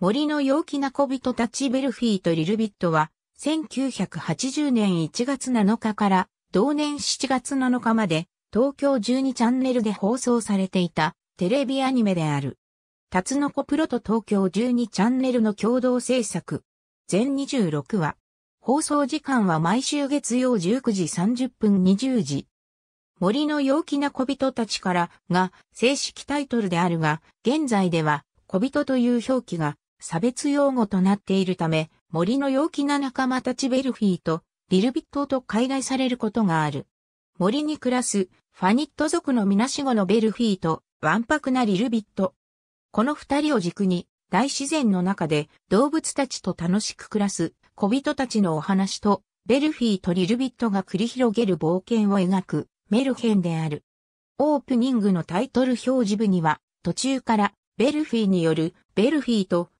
森の陽気な小人たちベルフィーとリルビットは、1980年1月7日から同年7月7日まで東京12チャンネルで放送されていたテレビアニメである。タツノコプロと東京12チャンネルの共同制作。全26話。放送時間は毎週月曜19時30分20時。森の陽気な小人たちからが正式タイトルであるが、現在では小人という表記が差別用語となっているため、森の陽気な仲間たちベルフィーとリルビットと海外されることがある。森に暮らすファニット族のみなしごのベルフィーとわんぱくなリルビット。この二人を軸に大自然の中で動物たちと楽しく暮らす小人たちのお話とベルフィーとリルビットが繰り広げる冒険を描くメルヘンである。オープニングのタイトル表示部には途中からベルフィーによるベルフィーと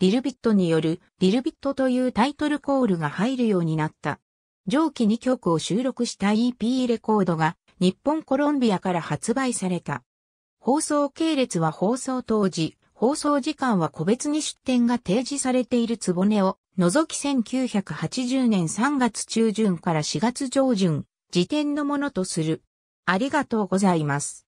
リルビットによるリルビットというタイトルコールが入るようになった。上記2曲を収録した EP レコードが日本コロンビアから発売された。放送系列は放送当時、放送時間は個別に出展が提示されているつぼねを除き1980年3月中旬から4月上旬、時点のものとする。ありがとうございます。